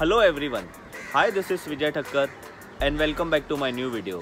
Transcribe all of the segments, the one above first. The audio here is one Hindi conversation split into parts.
hello everyone hi this is Vijay Thakkar and welcome back to my new video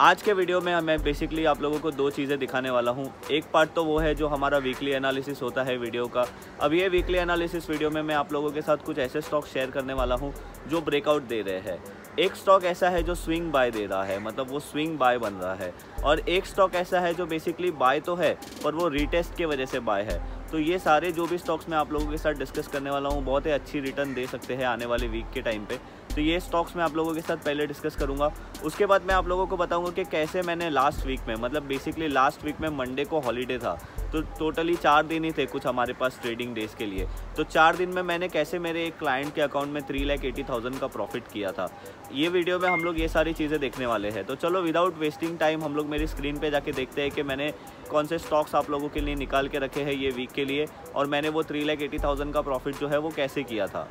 आज के वीडियो में मैं बेसिकली आप लोगों को दो चीज़ें दिखाने वाला हूँ एक पार्ट तो वो है जो हमारा वीकली एनालिसिस होता है वीडियो का अब ये वीकली एनालिसिस वीडियो में मैं आप लोगों के साथ कुछ ऐसे स्टॉक शेयर करने वाला हूँ जो ब्रेकआउट दे रहे हैं एक स्टॉक ऐसा है जो स्विंग बाय दे रहा है मतलब वो स्विंग बाय बन रहा है और एक स्टॉक ऐसा है जो बेसिकली बाय तो है पर वो रीटेस्ट की वजह से बाय है तो ये सारे जो भी स्टॉक्स मैं आप लोगों के साथ डिस्कस करने वाला हूँ बहुत ही अच्छी रिटर्न दे सकते हैं आने वाले वीक के टाइम पे तो ये स्टॉक्स मैं आप लोगों के साथ पहले डिस्कस करूँगा उसके बाद मैं आप लोगों को बताऊँगा कि कैसे मैंने लास्ट वीक में मतलब बेसिकली लास्ट वीक में मंडे को हॉलीडे था तो टोटली चार दिन ही थे कुछ हमारे पास ट्रेडिंग डेज के लिए तो चार दिन में मैंने कैसे मेरे एक क्लाइंट के अकाउंट में थ्री लैख एटी थाउजेंड का प्रॉफिट किया था ये वीडियो में हम लोग ये सारी चीज़ें देखने वाले हैं तो चलो विदाउट वेस्टिंग टाइम हम लोग मेरी स्क्रीन पे जाके देखते हैं कि मैंने कौन से स्टॉक्स आप लोगों के लिए निकाल के रखे हैं ये वीक के लिए और मैंने वो थ्री लैख एटी थाउजेंड का प्रॉफिट जो है वो कैसे किया था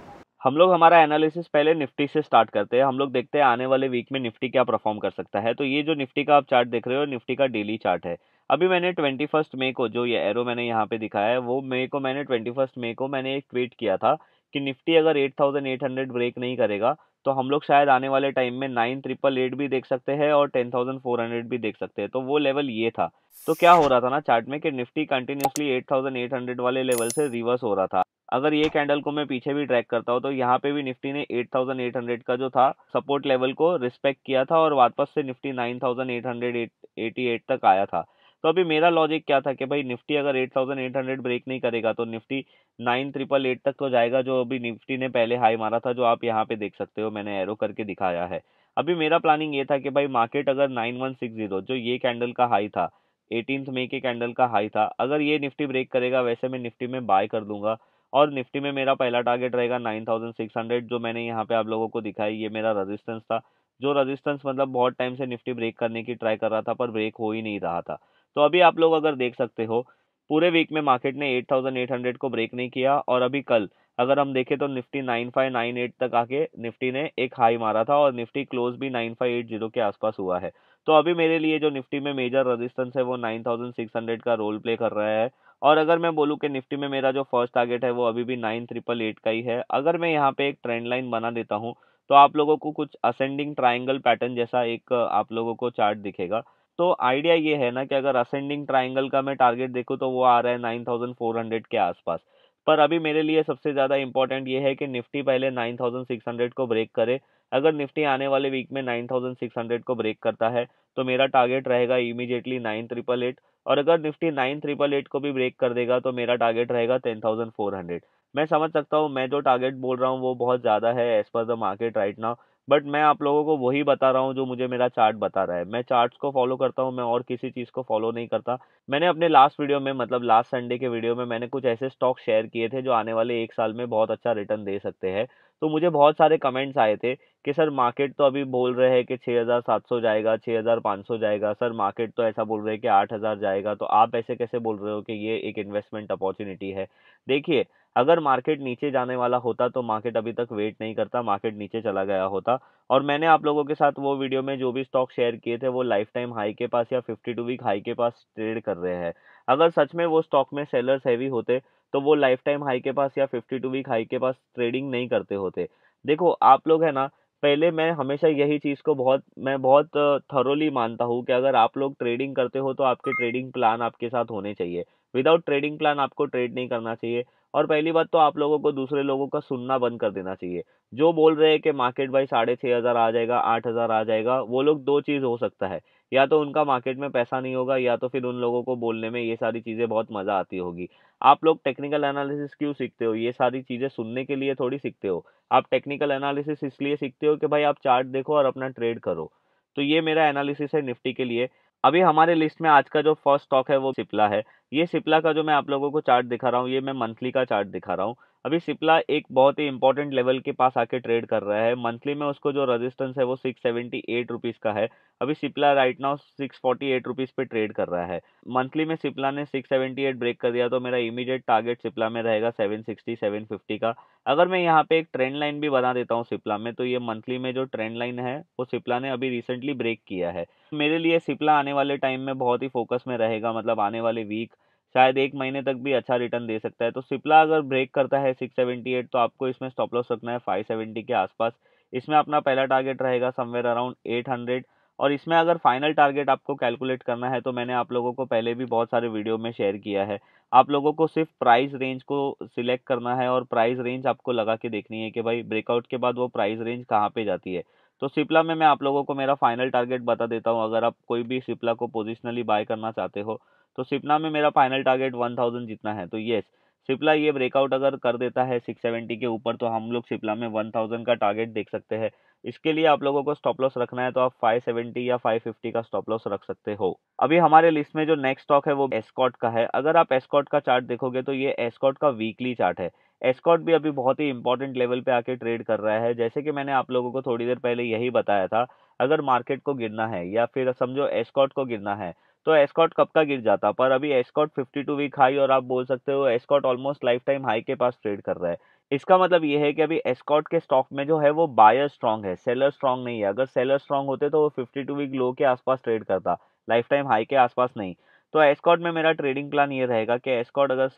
हम लोग हमारा एनालिसिस पहले निफ्टी से स्टार्ट करते हैं हम लोग देखते हैं आने वाले वीक में निफ्टी क्या परफॉर्म कर सकता है तो ये जो निफ्टी का आप चार्ट देख रहे हो निफ्टी का डेली चार्ट है अभी मैंने ट्वेंटी फर्स्ट मे को जो ये एरो मैंने यहाँ पे दिखाया है वो मे को मैंने ट्वेंटी फर्स्ट मे को मैंने एक ट्वीट किया था कि निफ्टी अगर eight thousand eight hundred break नहीं करेगा तो हम लोग शायद आने वाले टाइम में नाइन ट्रिपल एट भी देख सकते हैं और टेन थाउजेंड फोर हंड्रेड भी देख सकते हैं तो वो लेवल ये था तो क्या हो रहा था ना चार्ट में कि Nifty continuously eight thousand eight hundred वाले लेवल से रिवर्स हो रहा था अगर ये कैंडल को मैं पीछे भी ट्रैक करता हूँ तो यहाँ पे भी निफ्टी ने 8,800 का जो था सपोर्ट लेवल को रिस्पेक्ट किया था और वापस से निफ्टी 9,888 तक आया था तो अभी मेरा लॉजिक क्या था कि भाई निफ्टी अगर 8,800 ब्रेक नहीं करेगा तो निफ्टी नाइन ट्रिपल एट तक तो जाएगा जो अभी निफ्टी ने पहले हाई मारा था जो आप यहाँ पे देख सकते हो मैंने एरो करके दिखाया है अभी मेरा प्लानिंग ये था कि भाई मार्केट अगर नाइन जो ये कैंडल का हाई था एटीनथ मई के कैंडल का हाई था अगर ये निफ्टी ब्रेक करेगा वैसे मैं निफ्टी में बाय कर दूंगा और निफ्टी में मेरा पहला टारगेट रहेगा 9600 जो मैंने यहाँ पे आप लोगों को दिखाई ये मेरा रजिस्टेंस था जो रजिस्टेंस मतलब बहुत टाइम से निफ्टी ब्रेक करने की ट्राई कर रहा था पर ब्रेक हो ही नहीं रहा था तो अभी आप लोग अगर देख सकते हो पूरे वीक में मार्केट ने 8800 को ब्रेक नहीं किया और अभी कल अगर हम देखें तो निफ्टी 9598 तक आके निफ्टी ने एक हाई मारा था और निफ्टी क्लोज भी 9580 के आसपास हुआ है तो अभी मेरे लिए जो निफ्टी में मेजर रेजिस्टेंस है वो 9600 का रोल प्ले कर रहा है और अगर मैं बोलूँ कि निफ्टी में मेरा जो फर्स्ट टारगेट है वो अभी भी नाइन ट्रिपल एट का ही है अगर मैं यहाँ पे एक ट्रेंड लाइन बना देता हूँ तो आप लोगों को कुछ असेंडिंग ट्राइंगल पैटर्न जैसा एक आप लोगों को चार्ट दिखेगा तो आइडिया ये है ना कि अगर असेंडिंग ट्राइंगल का मैं टारगेट देखूँ तो वो आ रहा है नाइन थाउजेंड फोर हंड्रेड के आसपास पर अभी मेरे लिए सबसे ज़्यादा इंपॉर्टेंट ये है कि निफ्टी पहले नाइन थाउजेंड सिक्स हंड्रेड को ब्रेक करे अगर निफ्टी आने वाले वीक में 9600 को ब्रेक करता है तो मेरा टारगेट रहेगा इमीजिएटली नाइन ट्रिपल एट और अगर निफ्टी नाइन ट्रिपल एट को भी ब्रेक कर देगा तो मेरा टारगेट रहेगा टेन थाउजेंड फोर हंड्रेड मैं समझ सकता हूँ मैं जो टारगेट बोल रहा हूँ वो बहुत ज़्यादा है as per the market right now but मैं आप लोगों को वही बता रहा हूँ जो मुझे मेरा चार्ट बता रहा है मैं चार्ट्स को फॉलो करता हूँ मैं और किसी चीज़ को फॉलो नहीं करता मैंने अपने लास्ट वीडियो में मतलब लास्ट संडे के वीडियो में मैंने कुछ ऐसे स्टॉक शेयर किए थे जो आने वाले एक साल में बहुत अच्छा रिटर्न दे सकते हैं तो मुझे बहुत सारे कमेंट्स आए थे कि सर मार्केट तो अभी बोल रहे हैं कि 6,700 जाएगा 6,500 जाएगा सर मार्केट तो ऐसा बोल रहे हैं कि 8,000 जाएगा तो आप ऐसे कैसे बोल रहे हो कि ये एक इन्वेस्टमेंट अपॉर्चुनिटी है देखिए अगर मार्केट नीचे जाने वाला होता तो मार्केट अभी तक वेट नहीं करता मार्केट नीचे चला गया होता और मैंने आप लोगों के साथ वो वीडियो में जो भी स्टॉक शेयर किए थे वो लाइफ टाइम हाई के पास या फिफ्टी टू वीक हाई के पास ट्रेड कर रहे हैं अगर सच में वो स्टॉक में सेलर्स हैवी होते तो वो लाइफ टाइम हाई के पास या फिफ्टी टू वीक हाई के पास ट्रेडिंग नहीं करते होते देखो आप लोग है ना पहले मैं हमेशा यही चीज़ को बहुत मैं बहुत थरोली मानता हूँ कि अगर आप लोग ट्रेडिंग करते हो तो आपके ट्रेडिंग प्लान आपके साथ होने चाहिए विदाउट ट्रेडिंग प्लान आपको ट्रेड नहीं करना चाहिए और पहली बात तो आप लोगों को दूसरे लोगों का सुनना बंद कर देना चाहिए जो बोल रहे हैं कि मार्केट भाई साढ़े छः हज़ार आ जाएगा आठ हज़ार आ जाएगा वो लोग दो चीज़ हो सकता है या तो उनका मार्केट में पैसा नहीं होगा या तो फिर उन लोगों को बोलने में ये सारी चीज़ें बहुत मज़ा आती होगी आप लोग टेक्निकल एनालिसिस क्यों सीखते हो ये सारी चीज़ें सुनने के लिए थोड़ी सीखते हो आप टेक्निकल एनालिसिस इसलिए सीखते हो कि भाई आप चार्ट देखो और अपना ट्रेड करो तो ये मेरा एनालिसिस है निफ्टी के लिए अभी हमारे लिस्ट में आज का जो फर्स्ट स्टॉक है वो सिप्ला है ये सिप्ला का जो मैं आप लोगों को चार्ट दिखा रहा हूँ ये मैं मंथली का चार्ट दिखा रहा हूँ अभी सिप्ला एक बहुत ही इंपॉर्टेंट लेवल के पास आके ट्रेड कर रहा है मंथली में उसको जो रेजिस्टेंस है वो सिक्स सेवेंटी एट रुपीज़ का है अभी Cipla right now six forty eight rupees पे ट्रेड कर रहा है मंथली में सिप्ला ने सिक्स सेवेंटी एट ब्रेक कर दिया तो मेरा इमीडिएट टारगेट सिप्ला में रहेगा सेवन सिक्सटी सेवन फिफ्टी का अगर मैं यहाँ पे एक ट्रेंड लाइन भी बना देता हूँ सिप्ला में तो ये मंथली में जो ट्रेंड लाइन है वो सिप्ला ने अभी रिसेंटली ब्रेक किया है मेरे लिए सिप्ला आने वाले टाइम में बहुत ही फोकस में रहेगा मतलब आने वाले वीक शायद एक महीने तक भी अच्छा रिटर्न दे सकता है तो सिप्ला अगर ब्रेक करता है सिक्स सेवेंटी एट तो आपको इसमें स्टॉप लॉस रखना है फाइव सेवेंटी के आसपास इसमें अपना पहला टारगेट रहेगा समवेयर अराउंड एट हंड्रेड और इसमें अगर फाइनल टारगेट आपको कैलकुलेट करना है तो मैंने आप लोगों को पहले भी बहुत सारे वीडियो में शेयर किया है आप लोगों को सिर्फ प्राइस रेंज को सिलेक्ट करना है और प्राइस रेंज आपको लगा के देखनी है कि भाई ब्रेकआउट के बाद वो प्राइस रेंज कहाँ पे जाती है तो सिप्ला में मैं आप लोगों को मेरा फाइनल टारगेट बता देता हूँ अगर आप कोई भी सिप्ला को पोजिशनली बाय करना चाहते हो तो सिपना में मेरा फाइनल टारगेट वन थाउजेंड जितना है तो यस सिपला ये ब्रेकआउट अगर कर देता है सिक्स सेवेंटी के ऊपर तो हम लोग सिपला में वन थाउजेंड का टारगेट देख सकते हैं इसके लिए आप लोगों को स्टॉप लॉस रखना है तो आप फाइव सेवेंटी या फाइव फिफ्टी का स्टॉप लॉस रख सकते हो अभी हमारे लिस्ट में जो नेक्स्ट स्टॉक है वो एस्कॉट का है अगर आप एस्कॉट का चार्ट देखोगे तो ये एस्कॉट का वीकली चार्ट है एस्कॉट भी अभी बहुत ही इंपॉर्टेंट लेवल पे आके ट्रेड कर रहा है जैसे कि मैंने आप लोगों को थोड़ी देर पहले यही बताया था अगर मार्केट को गिरना है या फिर समझो एस्कॉट को गिरना है तो एस्कॉट कब का गिर जाता पर अभी एस्कॉट 52 वीक हाई और आप बोल सकते हो Escorts almost life time high के पास ट्रेड कर रहा है इसका मतलब ये है कि अभी एस्कॉट के स्टॉक में जो है वो बायर स्ट्रांग है सेलर स्ट्रांग नहीं है अगर सेलर स्ट्रांग होते तो वो टू वीक लो के आसपास ट्रेड करता लाइफ टाइम हाई के आसपास नहीं तो एस्कॉट में मेरा ट्रेडिंग प्लान ये रहेगा कि एस्कॉट अगर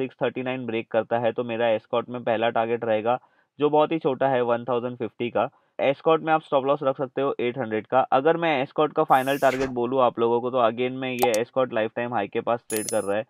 नाइन ब्रेक करता है तो मेरा एस्कॉट में पहला टारगेट रहेगा जो बहुत ही छोटा है फिफ्टी का एस्कॉट में आप स्टॉप लॉस रख सकते हो 800 का अगर मैं एस्कॉट का फाइनल टारगेट बोलूँ आप लोगों को तो अगेन मैं ये एस्कॉट लाइफ टाइम हाई के पास ट्रेड कर रहा है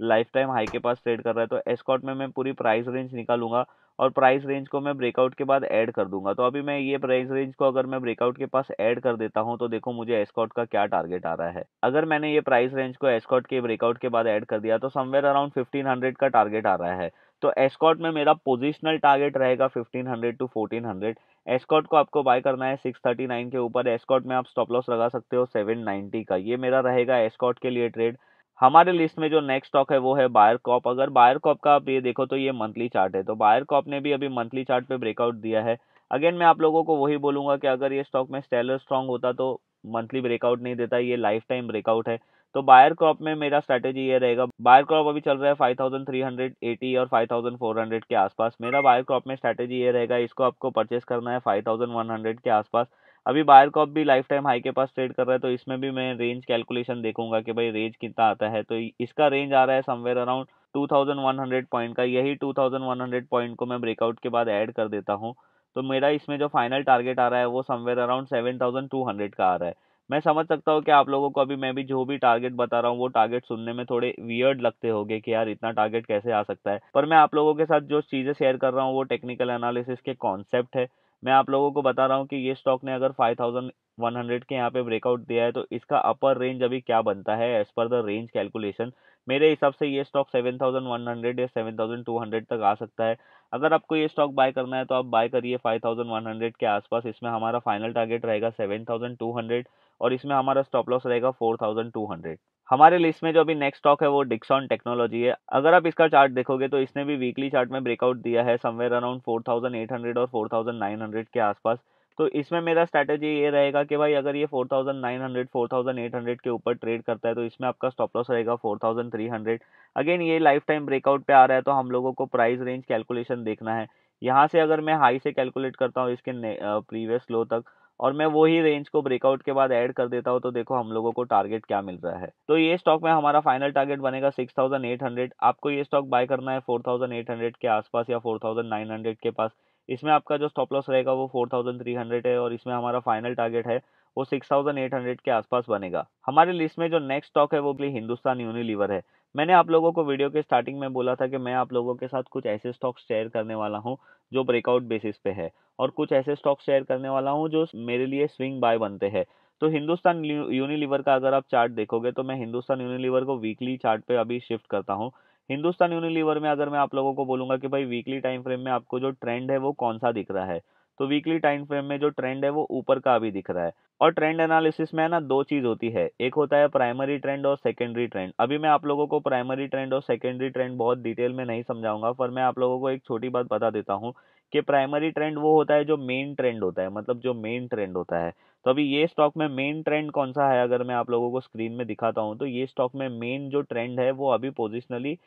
लाइफ टाइम हाई के पास ट्रेड कर रहा है तो एस्कॉट में मैं पूरी प्राइस रेंज निकालूंगा और प्राइस रेंज को मैं ब्रेकआउट के बाद ऐड कर दूंगा तो अभी मैं ये प्राइस रेंज को अगर मैं ब्रेकआउट के पास ऐड कर देता हूँ तो देखो मुझे एस्कॉट का क्या टारगेट आ रहा है अगर मैंने ये प्राइस रेंज को एस्कॉट के ब्रेकआउट के बाद ऐड कर दिया तो समवेयर अराउंड फिफ्टीन हंड्रेड का टारगेट आ रहा है तो एस्कॉट में मेरा पोजिशनल टारगेट रहेगा fifteen hundred to fourteen hundred Escorts को आपको बाय करना है सिक्स थर्टी नाइन के ऊपर एस्कॉट में आप स्टॉप लॉस लगा सकते हो सेवन नाइन्टी का ये मेरा रहेगा एस्कॉट के लिए ट्रेड हमारे लिस्ट में जो नेक्स्ट स्टॉक है वो है बायर कॉप अगर बायर कॉप का आप ये देखो तो ये मंथली चार्ट है तो बायर कॉप ने भी अभी मंथली चार्ट पे ब्रेकआउट दिया है अगेन मैं आप लोगों को वही बोलूंगा कि अगर ये स्टॉक में स्टेलर स्ट्रांग होता तो मंथली ब्रेकआउट नहीं देता ये लाइफ टाइम ब्रेकआउट है तो बायर क्रॉप में मेरा स्ट्रैटेजी ये रहेगा बायर क्रॉप अभी चल रहा है 5380 और 5400 के आसपास मेरा बायर क्रॉप में स्ट्रैटेजी ये रहेगा इसको आपको परचेस करना है 5100 के आसपास अभी बायर क्रॉप भी लाइफ टाइम हाई के पास ट्रेड कर रहा है तो इसमें भी मैं रेंज कैलकुलेशन देखूंगा कि भाई रेंज कितना आता है तो इसका रेंज आ रहा है समवेयर अराउंड 2100 पॉइंट का यही 2100 पॉइंट को मैं ब्रेकआउट के बाद ऐड कर देता हूँ तो मेरा इसमें जो फाइनल टारगेट आ रहा है वो समवेयर अराउंड 7200 का आ रहा है मैं समझ सकता हूँ कि आप लोगों को अभी मैं भी जो भी टारगेट बता रहा हूँ वो टारगेट सुनने में थोड़े वियर्ड लगते होंगे कि यार इतना टारगेट कैसे आ सकता है पर मैं आप लोगों के साथ जो चीज़ें शेयर कर रहा हूँ वो टेक्निकल एनालिसिस के कॉन्सेप्ट है मैं आप लोगों को बता रहा हूँ कि ये स्टॉक ने अगर 5100 के यहाँ पे ब्रेकआउट दिया है तो इसका अपर रेंज अभी क्या बनता है as per the range calculation मेरे हिसाब से ये स्टॉक 7100 या 7200 तक आ सकता है अगर आपको ये स्टॉक बाय करना है तो आप बाय करिए 5100 के आसपास इसमें हमारा फाइनल टारगेट रहेगा सेवन और इसमें हमारा स्टॉप लॉस रहेगा फोर थाउजेंड टू हंड्रेड हमारे लिस्ट में जो अभी नेक्स्ट स्टॉक है वो डिक्सॉन टेक्नोलॉजी है अगर आप इसका चार्ट देखोगे तो इसने भी वीकली चार्ट में ब्रेकआउट दिया है समवेयर अराउंड 4800 और 4900 के आसपास तो इसमें मेरा स्ट्रैटेजी ये रहेगा कि भाई अगर ये 4900 4800 के ऊपर ट्रेड करता है तो इसमें आपका स्टॉप लॉस रहेगा 4300 अगेन ये लाइफ टाइम ब्रेकआउट पे आ रहा है तो हम लोगों को प्राइस रेंज कैलकुलेशन देखना है यहाँ से अगर मैं हाई से कैलकुलेट करता हूँ इसके प्रीवियस लो तक और मैं वही रेंज को ब्रेकआउट के बाद ऐड कर देता हूँ तो देखो हम लोगों को टारगेट क्या मिल रहा है तो ये स्टॉक में हमारा फाइनल टारगेट बनेगा 6800 आपको ये स्टॉक बाय करना है 4800 के आसपास या 4900 के पास इसमें आपका जो स्टॉप लॉस रहेगा वो 4300 है और इसमें हमारा फाइनल टारगेट है वो सिक्स के आसपास बनेगा हमारे लिस्ट में जो नेक्स्ट स्टॉक है वो हिंदुस्तान यूनिलीवर है मैंने आप लोगों को वीडियो के स्टार्टिंग में बोला था कि मैं आप लोगों के साथ कुछ ऐसे स्टॉक्स शेयर करने वाला हूँ जो ब्रेकआउट बेसिस पे है और कुछ ऐसे स्टॉक्स शेयर करने वाला हूँ जो मेरे लिए स्विंग बाय बनते हैं तो हिंदुस्तान यूनिलीवर का अगर आप चार्ट देखोगे तो मैं हिंदुस्तान यूनिलीवर को वीकली चार्ट अभी शिफ्ट करता हूँ हिंदुस्तान यूनिलीवर में अगर मैं आप लोगों को बोलूंगा कि भाई वीकली टाइम फ्रेम में आपको जो ट्रेंड है वो कौन सा दिख रहा है तो वीकली टाइम फ्रेम में जो ट्रेंड है वो ऊपर का अभी दिख रहा है और ट्रेंड एनालिसिस में ना दो चीज़ होती है एक होता है प्राइमरी ट्रेंड और सेकेंडरी ट्रेंड अभी मैं आप लोगों को प्राइमरी ट्रेंड और सेकेंडरी ट्रेंड बहुत डिटेल में नहीं समझाऊंगा पर मैं आप लोगों को एक छोटी बात बता देता हूँ कि प्राइमरी ट्रेंड वो होता है जो मेन ट्रेंड होता है मतलब जो मेन ट्रेंड होता है तो अभी ये स्टॉक में मेन ट्रेंड कौन सा है अगर मैं आप लोगों को स्क्रीन में दिखाता हूँ तो ये स्टॉक में मेन जो ट्रेंड है वो अभी पोजिशनली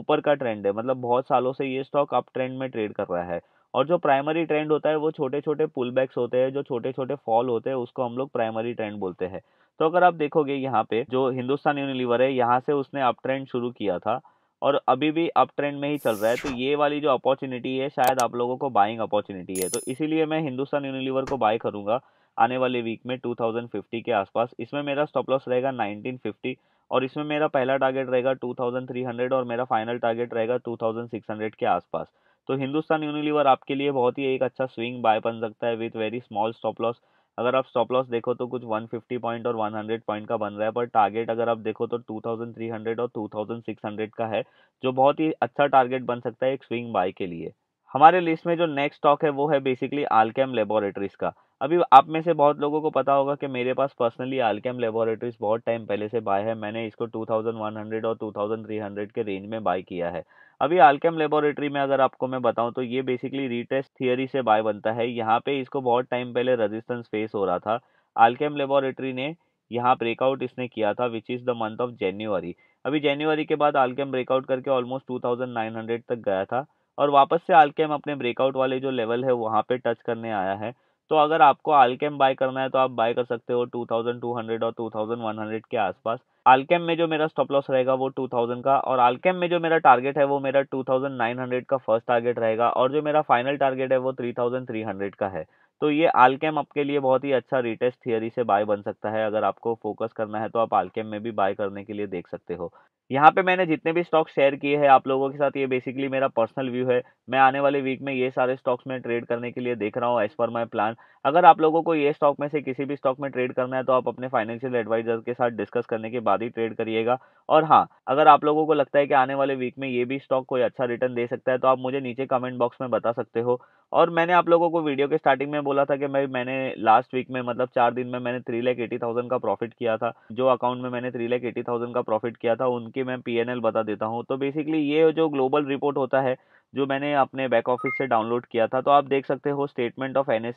ऊपर का ट्रेंड है मतलब बहुत सालों से ये स्टॉक अप ट्रेंड में ट्रेड कर रहा है और जो प्राइमरी ट्रेंड होता है वो छोटे छोटे पुल बैक्स होते हैं जो छोटे छोटे फॉल होते हैं उसको हम लोग प्राइमरी ट्रेंड बोलते हैं तो अगर आप देखोगे यहाँ पे जो हिंदुस्तान यूनिलीवर है यहाँ से उसने अप ट्रेंड शुरू किया था और अभी भी अप ट्रेंड में ही चल रहा है तो ये वाली जो अपॉर्चुनिटी है शायद आप लोगों को बाइंग अपॉर्चुनिटी है तो इसीलिए मैं हिंदुस्तान यूनिलीवर को बाय करूँगा आने वाले वीक में 2050 के आसपास इसमें मेरा स्टॉप लॉस रहेगा 1950 और इसमें मेरा पहला टारगेट रहेगा 2300 और मेरा फाइनल टारगेट रहेगा 2600 के आसपास तो हिंदुस्तान यूनिलीवर आपके लिए बहुत ही एक अच्छा स्विंग बाय बन सकता है with very small stop loss अगर आप स्टॉप लॉस देखो तो कुछ 150 पॉइंट और 100 पॉइंट का बन रहा है पर टारगेट अगर आप देखो तो 2300 और 2600 का है जो बहुत ही अच्छा टारगेट बन सकता है एक स्विंग बाय के लिए हमारे लिस्ट में जो नेक्स्ट स्टॉक है वो है बेसिकली आलकेम लेबोरेटरीज का अभी आप में से बहुत लोगों को पता होगा कि मेरे पास पर्सनली आलकेम लेबोरेटरीज बहुत टाइम पहले से बाय है मैंने इसको 2100 और 2300 के रेंज में बाय किया है अभी आलकेम लेबोरेटरी में अगर आपको मैं बताऊं तो ये बेसिकली रीटेस्ट थियरी से बाय बनता है यहाँ पे इसको बहुत टाइम पहले रेजिस्टेंस फेस हो रहा था आलकेम लेबोरेटरी ने यहाँ ब्रेकआउट इसने किया था which is the month of January अभी जनवरी के बाद आलकेम ब्रेकआउट करके ऑलमोस्ट टू तक गया था और वापस से आलकेम अपने ब्रेकआउट वाले जो लेवल है वहाँ पे टच करने आया है तो अगर आपको आलकेम बाय करना है तो आप बाय कर सकते हो 2200 और 2100 के आसपास आलकेम में जो मेरा स्टॉप लॉस रहेगा वो 2000 का और आलकेम में जो मेरा टारगेट है वो मेरा 2900 का फर्स्ट टारगेट रहेगा और जो मेरा फाइनल टारगेट है वो 3300 का है तो ये आलकेम आपके लिए बहुत ही अच्छा रिटेस्ट थियरी से बाय बन सकता है अगर आपको फोकस करना है तो आप आलकेम में भी बाय करने के लिए देख सकते हो यहाँ पे मैंने जितने भी स्टॉक शेयर किए हैं आप लोगों के साथ ये बेसिकली मेरा पर्सनल व्यू है मैं आने वाले वीक में ये सारे स्टॉक्स में ट्रेड करने के लिए देख रहा हूँ एज पर माई प्लान अगर आप लोगों को ये स्टॉक में से किसी भी स्टॉक में ट्रेड करना है तो आप अपने फाइनेंशियल एडवाइजर के साथ डिस्कस करने के बाद ही ट्रेड करिएगा और हाँ अगर आप लोगों को लगता है कि आने वाले वीक में ये भी स्टॉक कोई अच्छा रिटर्न दे सकता है तो आप मुझे नीचे कमेंट बॉक्स में बता सकते हो और मैंने आप लोगों को वीडियो के स्टार्टिंग में बोला था कि मैं मैंने लास्ट वीक में मतलब चार दिन में मैंने थ्री लैख एटी थाउजेंड का प्रॉफिट किया था जो अकाउंट में मैंने थ्री लैख एटी थाउजेंड का प्रॉफिट किया था उनकी मैं पी बता देता हूँ तो बेसिकली ये जो ग्लोबल रिपोर्ट होता है जो मैंने अपने बैक ऑफिस से डाउनलोड किया था तो आप देख सकते हो statement of N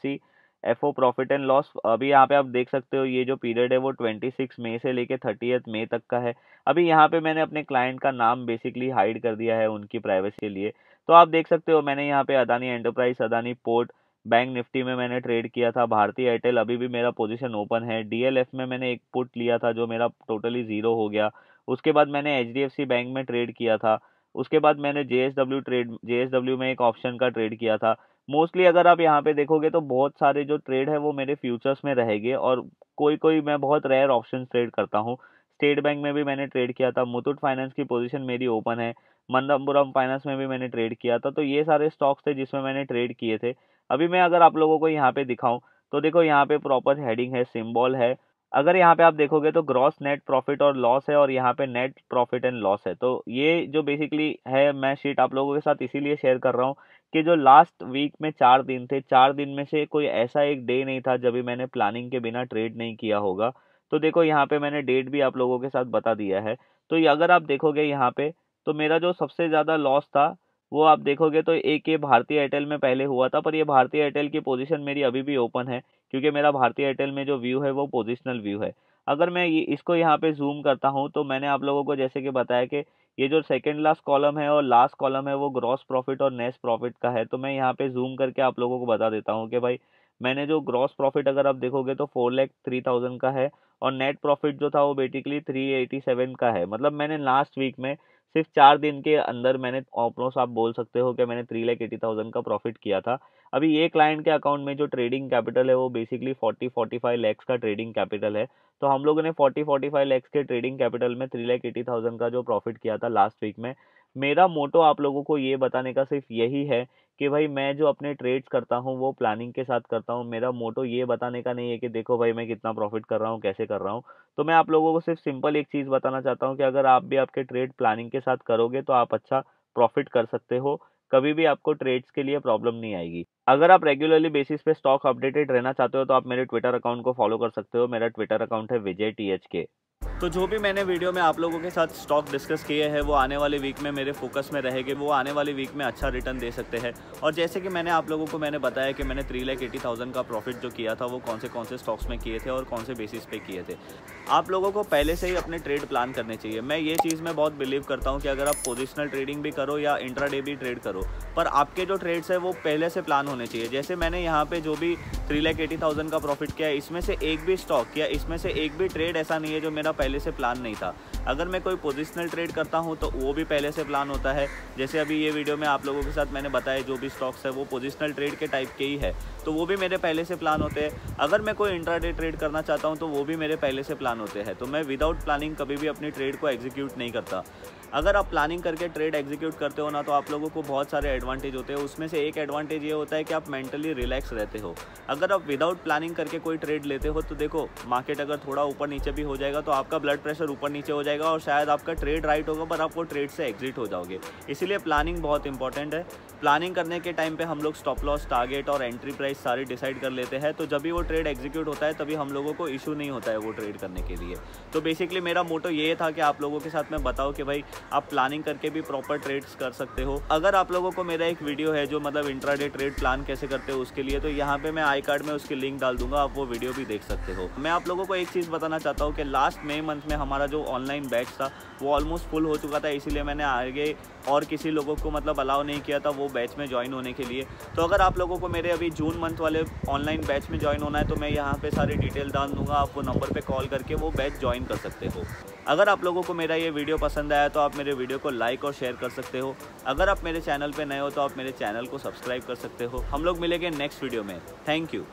F O profit and loss अभी यहाँ पे आप देख सकते हो ये जो पीरियड है वो ट्वेंटी सिक्स मई से लेके थर्टी मई तक का है अभी यहाँ पे मैंने अपने क्लाइंट का नाम बेसिकली हाइड कर दिया है उनकी प्राइवेसी के लिए तो आप देख सकते हो मैंने यहाँ पे Adani enterprise Adani port bank Nifty में मैंने ट्रेड किया था भारतीय एयरटेल अभी भी मेरा पोजीशन ओपन है डीएलएफ में मैंने एक पुट लिया था जो मेरा टोटली ज़ीरो हो गया उसके बाद मैंने एच बैंक में ट्रेड किया था उसके बाद मैंने जे ट्रेड जे में एक ऑप्शन का ट्रेड किया था मोस्टली अगर आप यहाँ पे देखोगे तो बहुत सारे जो ट्रेड है वो मेरे फ्यूचर्स में रहेंगे और कोई कोई मैं बहुत रेयर ऑप्शन ट्रेड करता हूँ स्टेट बैंक में भी मैंने ट्रेड किया था मुथुट फाइनेंस की पोजीशन मेरी ओपन है मंदमपुरम फाइनेंस में भी मैंने ट्रेड किया था तो ये सारे स्टॉक्स थे जिसमें मैंने ट्रेड किए थे अभी मैं अगर आप लोगों को यहाँ पे दिखाऊँ तो देखो यहाँ पे प्रॉपर हेडिंग है सिम्बॉल है अगर यहाँ पे आप देखोगे तो ग्रॉस नेट प्रॉफिट और लॉस है और यहाँ पे नेट प्रॉफिट एंड लॉस है तो ये जो बेसिकली है मैं शीट आप लोगों के साथ इसीलिए शेयर कर रहा हूँ कि जो लास्ट वीक में चार दिन थे चार दिन में से कोई ऐसा एक डे नहीं था जब भी मैंने प्लानिंग के बिना ट्रेड नहीं किया होगा तो देखो यहाँ पे मैंने डेट भी आप लोगों के साथ बता दिया है तो ये अगर आप देखोगे यहाँ पे तो मेरा जो सबसे ज़्यादा लॉस था वो आप देखोगे तो एक ये भारतीय एयरटेल में पहले हुआ था पर ये भारतीय एयरटेल की पोजीशन मेरी अभी भी ओपन है क्योंकि मेरा भारतीय एयरटेल में जो व्यू है वो पोजिशनल व्यू है अगर मैं इसको यहाँ पे जूम करता हूँ तो मैंने आप लोगों को जैसे कि बताया कि ये जो सेकेंड लास्ट कॉलम है और लास्ट कॉलम है वो ग्रॉस प्रॉफिट और नेस प्रॉफिट का है तो मैं यहाँ पर जूम करके आप लोगों को बता देता हूँ कि भाई मैंने जो ग्रॉस प्रॉफिट अगर आप देखोगे तो फोर लैख थ्री थाउजेंड का है और नेट प्रॉफिट जो था वो बेसिकली थ्री एटी सेवन का है मतलब मैंने लास्ट वीक में सिर्फ चार दिन के अंदर मैंने ऑलमोस्ट आप बोल सकते हो कि मैंने थ्री लैख एटी थाउजेंड का प्रॉफिट किया था अभी ये क्लाइंट के अकाउंट में जो ट्रेडिंग कैपिटल है वो basically forty forty five lakhs का ट्रेडिंग कैपिटल है तो हम लोगों ने फोर्टी फोर्टी फाइव लैक्स के ट्रेडिंग कैपिटल में थ्री लैख एटी थाउजेंड का जो प्रॉफिट किया था लास्ट वीक में मेरा मोटो आप लोगों को ये बताने का सिर्फ यही है कि भाई मैं जो अपने ट्रेड्स करता हूँ वो प्लानिंग के साथ करता हूँ मेरा मोटो ये बताने का नहीं है कि देखो भाई मैं कितना प्रॉफिट कर रहा हूँ कैसे कर रहा हूँ तो मैं आप लोगों को सिर्फ सिंपल एक चीज़ बताना चाहता हूँ कि अगर आप भी आपके ट्रेड प्लानिंग के साथ करोगे तो आप अच्छा प्रॉफिट कर सकते हो कभी भी आपको ट्रेड्स के लिए प्रॉब्लम नहीं आएगी अगर आप रेगुलरली बेसिस पे स्टॉक अपडेटेड रहना चाहते हो तो आप मेरे ट्विटर अकाउंट को फॉलो कर सकते हो मेरा ट्विटर अकाउंट है विजय टी एच के तो जो भी मैंने वीडियो में आप लोगों के साथ स्टॉक डिस्कस किए हैं वो आने वाले वीक में मेरे फोकस में रहेंगे वो आने वाले वीक में अच्छा रिटर्न दे सकते हैं और जैसे कि मैंने आप लोगों को मैंने बताया कि मैंने थ्री लैख एटी थाउजेंड का प्रॉफिट जो किया था वो कौन से कौन से स्टॉक्स में किए थे और कौन से बेसिस पे किए थे आप लोगों को पहले से ही अपने ट्रेड प्लान करने चाहिए मैं ये चीज़ में बहुत बिलीव करता हूँ कि अगर आप पोजिशनल ट्रेडिंग भी करो या इंट्रा भी ट्रेड करो पर आपके जो ट्रेड्स है वो पहले से प्लान होने होने चाहिए जैसे मैंने यहाँ पे जो भी थ्री लैख एटी थाउजेंड का प्रॉफिट किया इसमें से एक भी स्टॉक या इसमें से एक भी ट्रेड ऐसा नहीं है जो मेरा पहले से प्लान नहीं था अगर मैं कोई पोजिशनल ट्रेड करता हूँ तो वो भी पहले से प्लान होता है जैसे अभी ये वीडियो में आप लोगों के साथ मैंने बताया जो भी स्टॉक्स है वो पोजिशनल ट्रेड के टाइप के ही है तो वो भी मेरे पहले से प्लान होते हैं अगर मैं कोई इंट्राडे ट्रेड करना चाहता हूँ तो वो भी मेरे पहले से प्लान होते हैं तो मैं विदाउट प्लानिंग कभी भी अपनी ट्रेड को एग्जीक्यूट नहीं करता अगर आप प्लानिंग करके ट्रेड एग्जीक्यूट करते हो ना तो आप लोगों को बहुत सारे एडवांटेज होते हैं उसमें से एक एडवांटेज ये होता है कि आप मेंटली रिलैक्स रहते हो अगर आप विदाउट प्लानिंग करके कोई ट्रेड लेते हो तो देखो मार्केट अगर थोड़ा ऊपर नीचे भी हो जाएगा तो आपका ब्लड प्रेशर ऊपर नीचे हो जाएगा और शायद आपका ट्रेड राइट होगा पर आपको ट्रेड से एग्जिट हो जाओगे इसीलिए प्लानिंग बहुत इंपॉर्टेंट है प्लानिंग करने के टाइम पे हम लोग स्टॉप लॉस टारगेट और एंट्री प्राइस सारी डिसाइड कर लेते हैं तो जब भी वो ट्रेड एग्जीक्यूट होता है तभी हम लोगों को इशू नहीं होता है वो ट्रेड करने के लिए तो बेसिकली मेरा मोटो ये था कि आप लोगों के साथ मैं बताऊँ कि भाई आप प्लानिंग करके भी प्रॉपर ट्रेड्स कर सकते हो अगर आप लोगों को मेरा एक वीडियो है जो मतलब इंट्रा ट्रेड प्लान कैसे करते हो उसके लिए तो यहाँ पे मैं आई कार्ड में उसकी लिंक डाल दूंगा आप वो वीडियो भी देख सकते हो मैं आप लोगों को एक चीज़ बताना चाहता हूँ कि लास्ट मई मंथ में हमारा जो ऑनलाइन बैच था वो ऑलमोस्ट फुल हो चुका था इसीलिए मैंने आगे और किसी लोगों को मतलब अलाउ नहीं किया था वो बैच में ज्वाइन होने के लिए तो अगर आप लोगों को मेरे अभी जून मंथ वाले ऑनलाइन बैच में ज्वाइन होना है तो मैं यहाँ पे सारी डिटेल डाल दूंगा आप वो नंबर पे कॉल करके वो बैच ज्वाइन कर सकते हो अगर आप लोगों को मेरा ये वीडियो पसंद आया तो आप मेरे वीडियो को लाइक और शेयर कर सकते हो अगर आप मेरे चैनल पर नए हो तो आप मेरे चैनल को सब्सक्राइब कर सकते हो हम लोग मिलेंगे नेक्स्ट वीडियो में थैंक यू